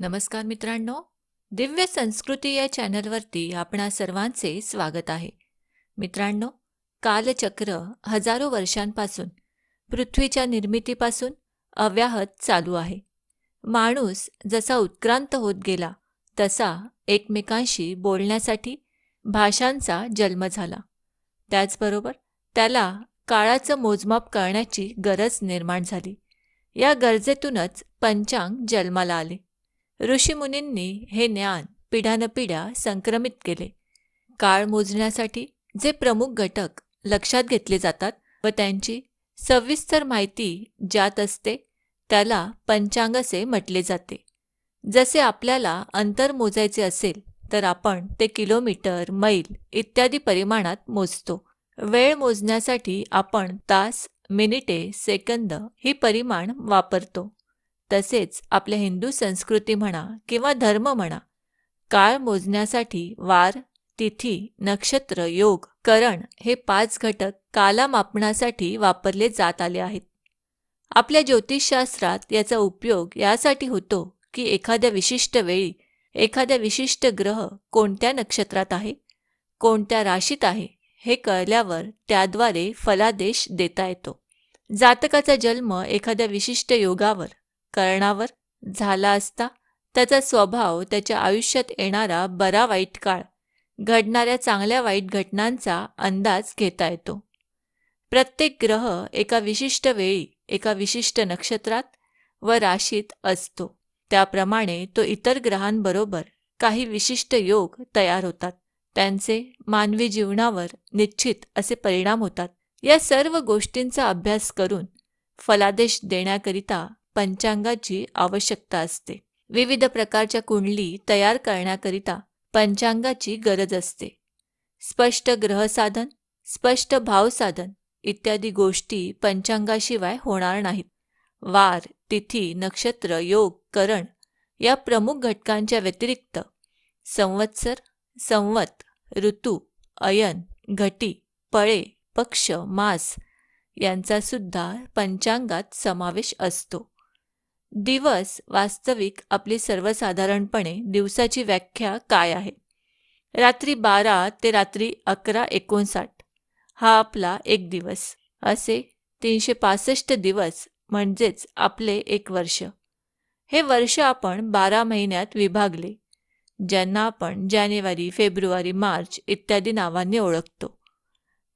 नमस्कार मित्रांनो दिव्य संस्कृती या चॅनलवरती आपणा सर्वांचे स्वागत आहे मित्रांनो कालचक्र हजारो वर्षांपासून पृथ्वीच्या निर्मितीपासून अव्याहत चालू आहे माणूस जसा उत्क्रांत होत गेला तसा एकमेकांशी बोलण्यासाठी भाषांचा जन्म झाला त्याचबरोबर त्याला काळाचं मोजमाप करण्याची गरज निर्माण झाली या गरजेतूनच पंचांग जन्माला आले ऋषीमुनींनी हे ज्ञान पिढ्यानपिढ्या संक्रमित केले काळ मोजण्यासाठी जे प्रमुख घटक लक्षात घेतले जातात व त्यांची सविस्तर माहिती ज्यात असते त्याला पंचांग असे म्हटले जाते जसे आपल्याला अंतर मोजायचे असेल तर आपण ते किलोमीटर मैल इत्यादी परिमाणात मोजतो वेळ मोजण्यासाठी आपण तास मिनिटे सेकंद ही परिमाण वापरतो तसेच आपल्या हिंदू संस्कृती म्हणा किंवा धर्म म्हणा काळ मोजण्यासाठी वार तिथी नक्षत्र योग करण हे पाच घटक कालामापनासाठी वापरले जात आले आहेत आपल्या ज्योतिषशास्त्रात याचा उपयोग यासाठी होतो की एखाद्या विशिष्ट वेळी एखाद्या विशिष्ट ग्रह कोणत्या नक्षत्रात आहे कोणत्या राशीत आहे हे कळल्यावर त्याद्वारे फलादेश देता येतो जातकाचा जन्म एखाद्या विशिष्ट योगावर कर्णावर झाला असता त्याचा स्वभाव त्याच्या आयुष्यात येणारा बरा वाईट काळ घडणाऱ्या चांगल्या वाईट घटनांचा अंदाज घेता येतो प्रत्येक ग्रह एका विशिष्ट वेळी एका विशिष्ट नक्षत्रात व राशीत असतो त्याप्रमाणे तो इतर ग्रहांबरोबर काही विशिष्ट योग तयार होतात त्यांचे मानवी जीवनावर निश्चित असे परिणाम होतात या सर्व गोष्टींचा अभ्यास करून फलादेश देण्याकरिता पंचांगाची आवश्यकता असते विविध प्रकारच्या कुंडली तयार करण्याकरिता पंचांगाची गरज असते स्पष्ट ग्रहसाधन स्पष्ट भावसाधन इत्यादी गोष्टी पंचांगाशिवाय होणार नाहीत वार तिथी नक्षत्र योग करण या प्रमुख घटकांच्या व्यतिरिक्त संवत्सर संवत ऋतू अयन घटी पळे पक्ष मास यांचा सुद्धा पंचांगात समावेश असतो दिवस वास्तविक आपली सर्वसाधारणपणे दिवसाची व्याख्या काय आहे रात्री बारा ते रात्री अकरा एकोणसाठ हा आपला एक दिवस असे तीनशे पासष्ट दिवस म्हणजेच आपले एक वर्ष हे वर्ष आपण बारा महिन्यात विभागले ज्यांना आपण जानेवारी फेब्रुवारी मार्च इत्यादी नावांनी ओळखतो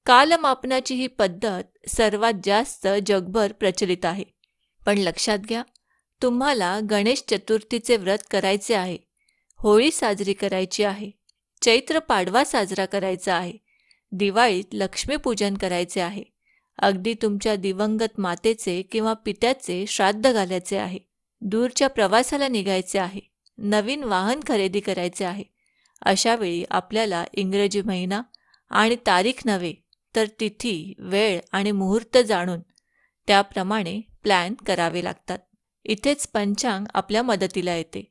कालमापनाची ही पद्धत सर्वात जास्त जगभर प्रचलित आहे पण लक्षात घ्या तुम्हाला गणेश चतुर्थीचे व्रत करायचे आहे होळी साजरी करायची आहे चैत्र पाडवा साजरा करायचा आहे दिवाळीत लक्ष्मीपूजन करायचे आहे अगदी तुमच्या दिवंगत मातेचे किंवा पित्याचे श्राद्ध घालायचे आहे दूरच्या प्रवासाला निघायचे आहे नवीन वाहन खरेदी करायचे आहे अशावेळी आपल्याला इंग्रजी महिना आणि तारीख नव्हे तर तिथी वेळ आणि मुहूर्त जाणून त्याप्रमाणे प्लॅन करावे लागतात इथेच पंचांग आपल्या मदतीला येते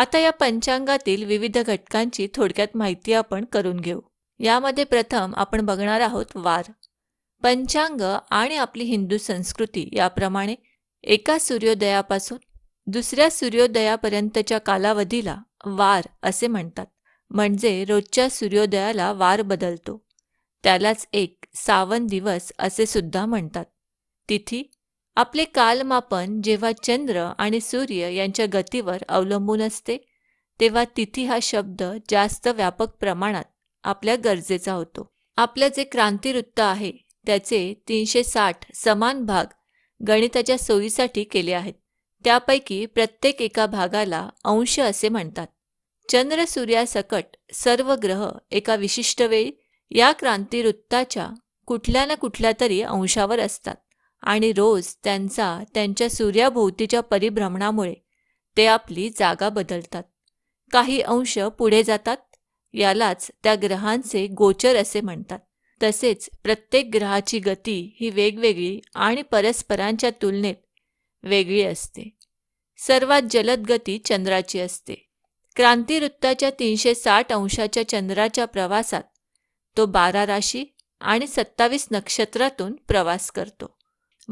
आता या पंचांगातील विविध घटकांची थोडक्यात माहिती आपण करून घेऊ यामध्ये प्रथम आपण बघणार आहोत वार पंचांग आणि आपली हिंदू संस्कृती याप्रमाणे एका सूर्योदयापासून दुसऱ्या सूर्योदयापर्यंतच्या कालावधीला वार असे म्हणतात म्हणजे रोजच्या सूर्योदयाला वार बदलतो त्यालाच एक सावन दिवस असे सुद्धा म्हणतात तिथी आपले कालमापन जेव्हा चंद्र आणि सूर्य यांच्या गतीवर अवलंबून असते तेव्हा तिथी हा शब्द जास्त व्यापक प्रमाणात आपल्या गरजेचा होतो आपलं जे क्रांतिवृत्त आहे त्याचे तीनशे साठ समान भाग गणिताच्या सोयीसाठी केले आहेत त्यापैकी प्रत्येक एका भागाला अंश असे म्हणतात चंद्र सूर्यासकट सर्व ग्रह एका विशिष्ट वेळी या क्रांतीवृत्ताच्या कुठल्या ना कुठल्या तरी अंशावर असतात आणि रोज त्यांचा त्यांच्या सूर्याभोवतीच्या परिभ्रमणामुळे ते आपली जागा बदलतात काही अंश पुढे जातात यालाच त्या ग्रहांचे गोचर असे म्हणतात तसेच प्रत्येक ग्रहाची गती ही वेगवेगळी आणि परस्परांच्या तुलनेत वेगळी असते सर्वात जलद गती चंद्राची असते वृत्ताच्या तीनशे साठ अंशाच्या चंद्राच्या प्रवासात तो बारा राशी आणि सत्तावीस नक्षत्रातून प्रवास करतो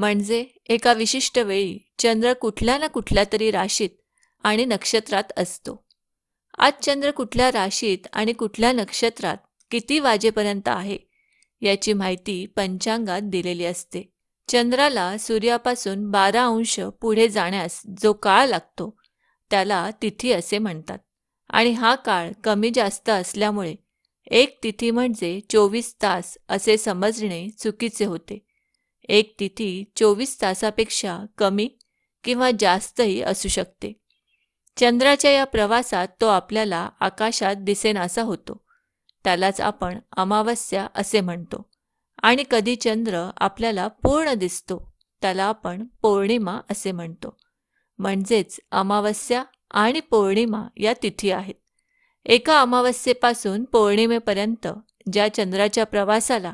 म्हणजे एका विशिष्ट वेळी चंद्र कुठल्या ना कुठल्या तरी राशीत आणि नक्षत्रात असतो आज चंद्र कुठल्या राशीत आणि कुठल्या नक्षत्रात किती वाजेपर्यंत आहे याची माहिती पंचांगात दिलेली असते चंद्राला सूर्यापासून बारा अंश पुढे जाण्यास जो काळ लागतो त्याला तिथी असे म्हणतात आणि हा काळ कमी जास्त असल्यामुळे एक तिथी म्हणजे चोवीस तास असे समजणे चुकीचे होते एक तिथी चोवीस तासापेक्षा कमी किंवा जास्तही असू शकते चंद्राच्या या प्रवासात तो आपल्याला आकाशात दिसेनासा होतो त्यालाच आपण अमावस्या असे म्हणतो आणि कधी चंद्र आपल्याला पूर्ण दिसतो त्याला आपण पौर्णिमा असे म्हणतो म्हणजेच अमावस्या आणि पौर्णिमा या तिथी आहेत एका अमावस्येपासून पौर्णिमेपर्यंत ज्या चंद्राच्या प्रवासाला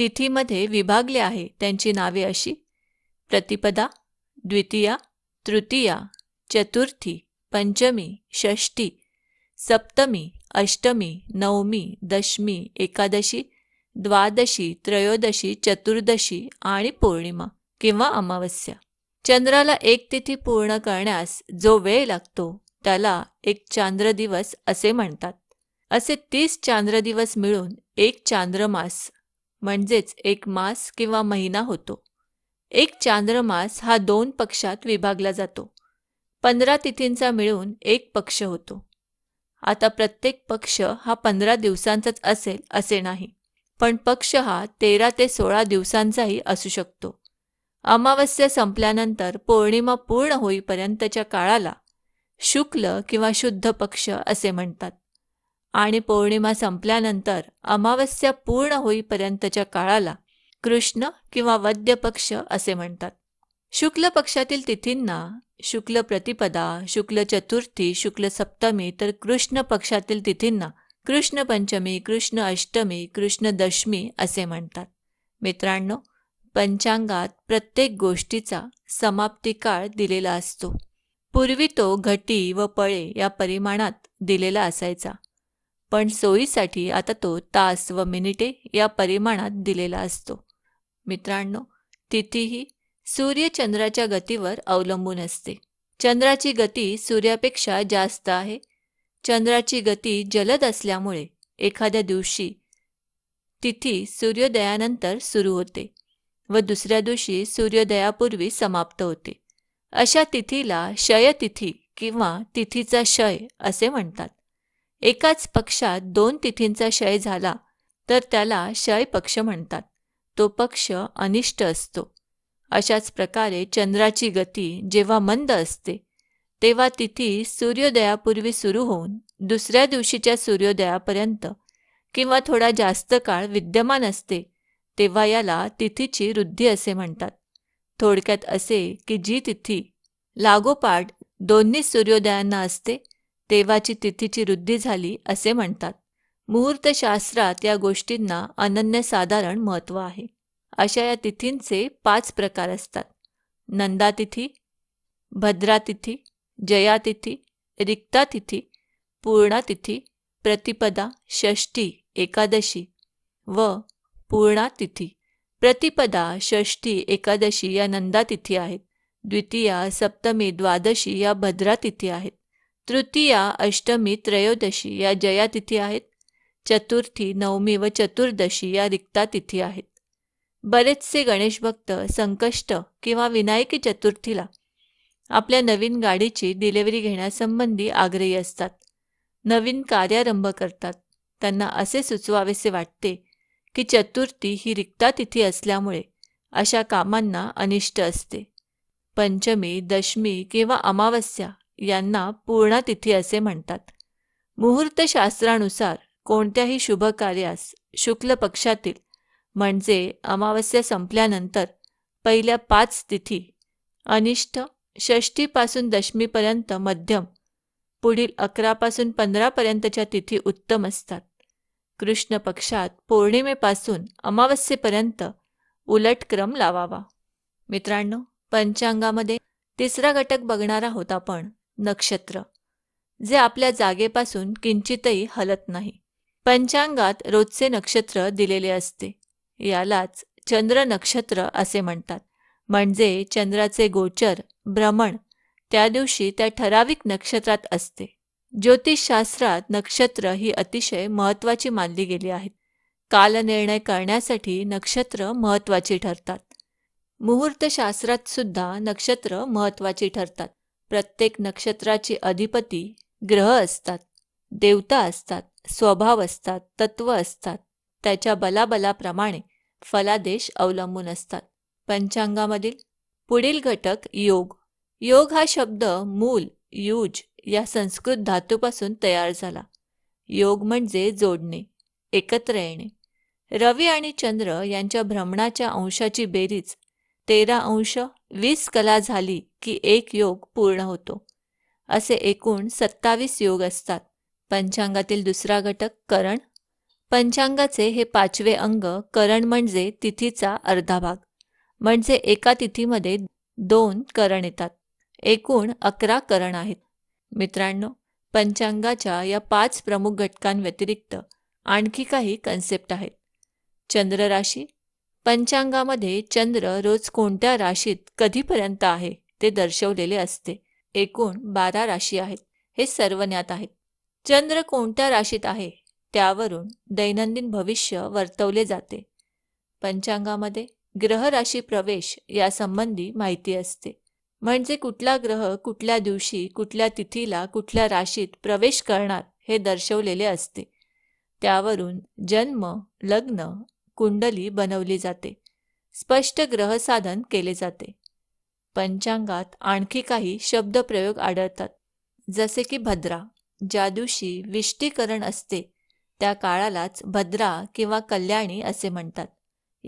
तिथीमध्ये विभागले आहे त्यांची नावे अशी प्रतिपदा द्वितीया तृतीया चतुर्थी पंचमी षष्टी सप्तमी अष्टमी नवमी दशमी एकादशी द्वादशी त्रयोदशी चतुर्दशी आणि पौर्णिमा किंवा अमावस्या चंद्राला एक तिथी पूर्ण करण्यास जो वेळ लागतो त्याला एक चांद्र दिवस असे म्हणतात असे तीस चांद्र दिवस मिळून एक चांद्रमास म्हणजेच एक मास किंवा महिना होतो एक मास हा दोन पक्षात विभागला जातो पंधरा तिथींचा मिळून एक पक्ष होतो आता प्रत्येक पक्ष हा पंधरा दिवसांचाच असेल असे नाही पण पक्ष हा तेरा ते सोळा दिवसांचाही असू शकतो अमावस्या संपल्यानंतर पौर्णिमा पूर्ण होईपर्यंतच्या काळाला शुक्ल किंवा शुद्ध पक्ष असे म्हणतात आणि पौर्णिमा संपल्यानंतर अमावस्या पूर्ण होईपर्यंतच्या काळाला कृष्ण किंवा वद्य पक्ष असे म्हणतात शुक्ल पक्षातील तिथींना शुक्ल प्रतिपदा शुक्ल चतुर्थी शुक्ल सप्तमी तर कृष्ण पक्षातील तिथींना कृष्ण पंचमी कृष्ण अष्टमी कृष्ण दशमी असे म्हणतात मित्रांनो पंचांगात प्रत्येक गोष्टीचा समाप्ती काळ दिलेला असतो पूर्वी तो घटी व पळे या परिमाणात दिलेला असायचा पण सोयीसाठी आता तो तास व मिनिटे या परिमाणात दिलेला असतो मित्रांनो तिथीही चंद्राच्या गतीवर अवलंबून असते चंद्राची गती सूर्यापेक्षा जास्त आहे चंद्राची गती जलद असल्यामुळे एखाद्या दिवशी तिथी सूर्योदयानंतर सुरू होते व दुसऱ्या दिवशी सूर्योदयापूर्वी समाप्त होते अशा तिथीला क्षयतिथी किंवा तिथीचा क्षय असे म्हणतात एकाच पक्षात दोन तिथींचा क्षय झाला तर त्याला क्षय पक्ष म्हणतात तो पक्ष अनिष्ट असतो अशाच प्रकारे चंद्राची गती जेव्हा मंद असते तेव्हा तिथी सूर्योदयापूर्वी सुरू होऊन दुसऱ्या दिवशीच्या सूर्योदयापर्यंत किंवा थोडा जास्त काळ विद्यमान असते तेव्हा याला तिथीची वृद्धी असे म्हणतात थोडक्यात असे की जी तिथी लागोपाठ दोन्ही सूर्योदयांना असते देवाची तिथीची वृद्धी झाली असे म्हणतात मुहूर्तशास्त्रात या गोष्टींना अनन्यसाधारण महत्त्व आहे अशा या तिथींचे पाच प्रकार असतात नंदा तिथी जयातिथी रिक्तातिथी पूर्णातिथी प्रतिपदा षष्ठी एकादशी व पूर्णातिथी प्रतिपदा षष्ठी एकादशी या नंदा तिथी आहेत द्वितीया सप्तमी द्वादशी या भद्रातिथी आहेत तृतीया अष्टमी त्रयोदशी या जया तिथी आहेत चतुर्थी नवमी व चतुर्दशी या रिक्ता तिथी आहेत बरेचसे गणेश भक्त संकष्ट किंवा विनायकी चतुर्थीला आपल्या नवीन गाडीची डिलिव्हरी घेण्यासंबंधी आग्रही असतात नवीन कार्यारंभ करतात त्यांना असे सुचवावेसे वाटते की चतुर्थी ही रिक्ता तिथी असल्यामुळे अशा कामांना अनिष्ट असते पंचमी दशमी किंवा अमावस्या यांना तिथी असे म्हणतात मुहूर्तशास्त्रानुसार कोणत्याही शुभ कार्यास शुक्ल पक्षातील म्हणजे अमावस्या संपल्यानंतर पहिल्या पाच तिथी अनिष्ट षष्टीपासून दशमीपर्यंत मध्यम पुढील अकरापासून पंधरापर्यंतच्या तिथी उत्तम असतात कृष्ण पक्षात पौर्णिमेपासून अमावस्येपर्यंत उलट क्रम लावावा मित्रांनो पंचांगामध्ये तिसरा घटक बघणार आहोत आपण नक्षत्र जे आपल्या जागेपासून किंचितही हलत नाही पंचांगात रोजचे नक्षत्र दिलेले असते यालाच चंद्र नक्षत्र असे म्हणतात म्हणजे चंद्राचे गोचर भ्रमण त्या दिवशी त्या ठराविक नक्षत्रात असते ज्योतिषशास्त्रात नक्षत्र ही अतिशय महत्त्वाची मानली गेली आहेत कालनिर्णय करण्यासाठी नक्षत्र महत्त्वाची ठरतात मुहूर्तशास्त्रात सुद्धा नक्षत्र महत्त्वाची ठरतात प्रत्येक नक्षत्राची अधिपती ग्रह असतात देवता असतात स्वभाव असतात तत्व असतात त्याच्या बलाबलाप्रमाणे फलादेश अवलंबून असतात पंचांगामधील पुढील घटक योग योग हा शब्द मूल युज या संस्कृत धातूपासून तयार झाला योग म्हणजे जोडणे एकत्र येणे रवी आणि चंद्र यांच्या भ्रमणाच्या अंशाची बेरीज तेरा अंश वीस कला झाली की एक योग पूर्ण होतो असे एकूण सत्तावीस योग असतात पंचांगातील दुसरा घटक करण पंचांगाचे हे पाचवे अंग करण म्हणजे तिथीचा अर्धा भाग म्हणजे एका तिथीमध्ये दोन करण येतात एकूण अकरा करण आहेत मित्रांनो पंचांगाच्या या पाच प्रमुख घटकांव्यतिरिक्त आणखी काही कन्सेप्ट आहेत चंद्र राशी पंचांगामध्ये चंद्र रोज कोणत्या राशीत कधीपर्यंत आहे ते दर्शवलेले असते एकूण बारा राशी आहेत हे सर्व ज्ञात आहेत चंद्र कोणत्या राशीत आहे त्यावरून दैनंदिन भविष्य वर्तवले जाते पंचांगामध्ये ग्रह राशी प्रवेश यासंबंधी माहिती असते म्हणजे कुठला ग्रह कुठल्या दिवशी कुठल्या तिथीला कुठल्या राशीत प्रवेश करणार हे दर्शवलेले असते त्यावरून जन्म लग्न कुंडली बनवली जाते स्पष्ट ग्रहसाधन केले जाते पंचांगात आणखी काही शब्दप्रयोग आढळतात जसे की भद्रा ज्या दिवशी विष्टीकरण असते त्या काळालाच भद्रा किंवा कल्याणी असे म्हणतात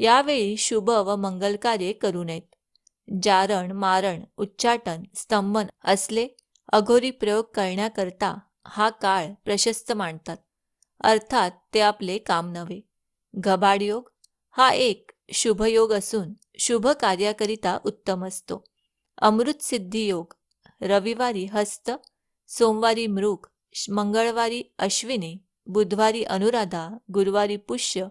यावेळी शुभ व मंगल कार्ये करू नयेत जारण मारण उच्चाटन स्तंभन असले अघोरी प्रयोग करण्याकरता हा काळ प्रशस्त मानतात अर्थात ते आपले काम नव्हे योग हा एक शुभयोग असून शुभ कार्याकरिता उत्तम असतो अमृत योग रविवारी हस्त सोमवारी मृग मंगळवारी अश्विनी बुधवारी अनुराधा गुरुवारी पुष्य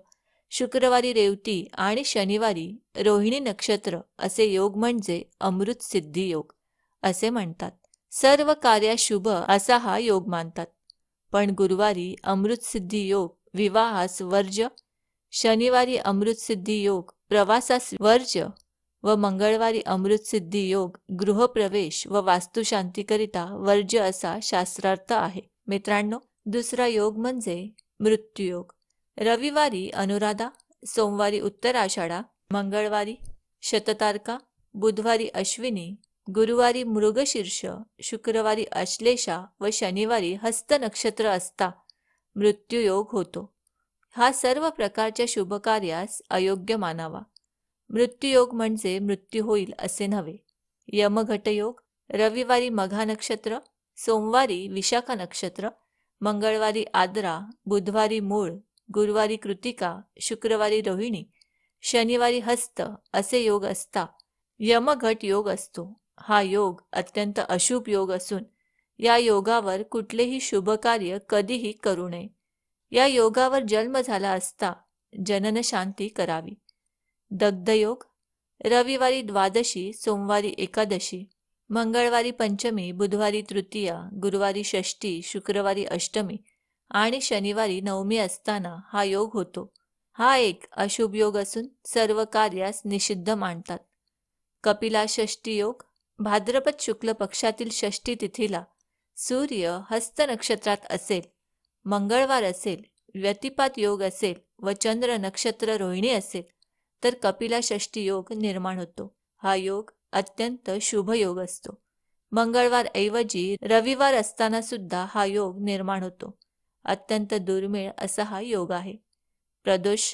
शुक्रवारी रेवती आणि शनिवारी रोहिणी नक्षत्र असे योग म्हणजे अमृत सिद्धी योग असे म्हणतात सर्व कार्या शुभ असा हा योग मानतात पण गुरुवारी अमृतसिद्धी योग विवाहास वर्ज शनिवारी अमृतसिद्धी योग प्रवासास वर्ज व मंगळवारी अमृतसिद्धी योग गृहप्रवेश व वास्तुशांतीकरिता वर्ज्य असा शास्त्रार्थ आहे मित्रांनो दुसरा योग म्हणजे मृत्यूयोग रविवारी अनुराधा सोमवारी उत्तराषाढा मंगळवारी शततारका बुधवारी अश्विनी गुरुवारी मृगशीर्ष शुक्रवारी अश्लेषा व शनिवारी हस्त नक्षत्र असता मृत्यूयोग होतो हा सर्व प्रकारच्या शुभकार्यास अयोग्य मानावा मृत्यूयोग म्हणजे मृत्यू होईल असे नव्हे यमघटयोग रविवारी मघा नक्षत्र सोमवारी विशाखा नक्षत्र मंगळवारी आद्रा बुधवारी मूळ गुरुवारी कृतिका शुक्रवारी रोहिणी शनिवारी हस्त असे योग असता यमघट योग असतो हा योग अत्यंत अशुभ योग असून या योगावर कुठलेही शुभ कार्य कधीही करू नये या योगावर जन्म झाला असता जननशांती करावी दग्धयोग रविवारी द्वादशी सोमवारी एकादशी मंगळवारी पंचमी बुधवारी तृतीया गुरुवारी षष्टी शुक्रवारी अष्टमी आणि शनिवारी नवमी असताना हा योग होतो हा एक अशुभ योग असून सर्व कार्यास निषिद्ध मानतात कपिला षष्टी योग भाद्रपद शुक्ल पक्षातील षष्टी तिथीला सूर्य हस्त नक्षत्रात असेल मंगळवार असेल व्यतिपात योग असेल व चंद्र नक्षत्र रोहिणी असेल तर कपिला षष्टी योग निर्माण होतो हा योग अत्यंत शुभ योग असतो मंगळवार ऐवजी रविवार असताना सुद्धा हा योग निर्माण होतो अत्यंत दुर्मिळ असा हा योग आहे प्रदोष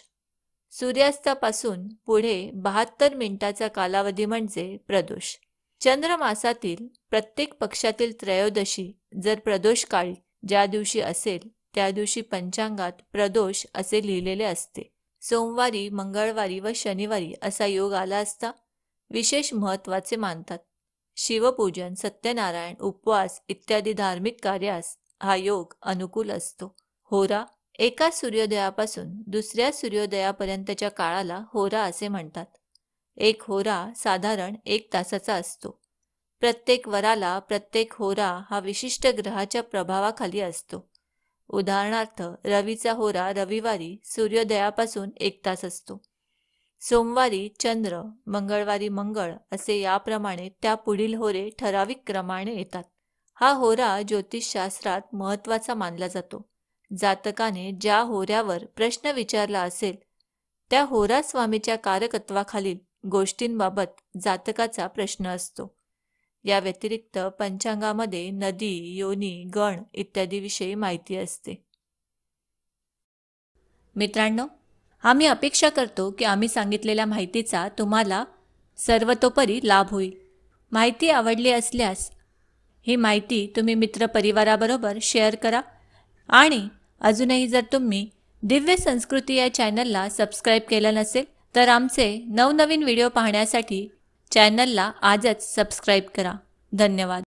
सूर्यास्तापासून पुढे बहात्तर मिनिटाचा कालावधी म्हणजे प्रदोष चंद्रमासातील प्रत्येक पक्षातील त्रयोदशी जर प्रदोष काळी ज्या दिवशी असेल त्या दिवशी पंचांगात प्रदोष असे लिहिलेले असते सोमवारी मंगळवारी व शनिवारी असा योग आला असता विशेष महत्त्वाचे मानतात शिवपूजन सत्यनारायण उपवास इत्यादी धार्मिक कार्यास हा योग अनुकूल असतो होरा एका सूर्योदयापासून दुसऱ्या सूर्योदयापर्यंतच्या काळाला होरा असे म्हणतात एक होरा साधारण एक तासाचा असतो प्रत्येक वराला प्रत्येक होरा हा विशिष्ट ग्रहाच्या प्रभावाखाली असतो उदाहरणार्थ रवीचा होरा रविवारी सूर्योदयापासून एक तास असतो सोमवारी चंद्र मंगळवारी मंगळ असे याप्रमाणे त्या पुढील होरे ठराविक क्रमाने येतात हा होरा ज्योतिषशास्त्रात महत्त्वाचा मानला जातो जातकाने ज्या होऱ्यावर प्रश्न विचारला असेल त्या होरा स्वामीच्या कारकत्वाखालील गोष्टींबाबत जातकाचा प्रश्न असतो या व्यतिरिक्त पंचांगामध्ये नदी योनी गण इत्यादीविषयी माहिती असते मित्रांनो आम्ही अपेक्षा करतो की आम्ही सांगितलेल्या माहितीचा तुम्हाला सर्वतोपरी लाभ होईल माहिती आवडली असल्यास ही माहिती तुम्ही मित्रपरिवाराबरोबर शेअर करा आणि अजूनही जर तुम्ही दिव्य संस्कृती या चॅनलला सबस्क्राईब केलं नसेल तर आमचे नवनवीन व्हिडिओ पाहण्यासाठी चॅनलला आजच सबस्क्राईब करा धन्यवाद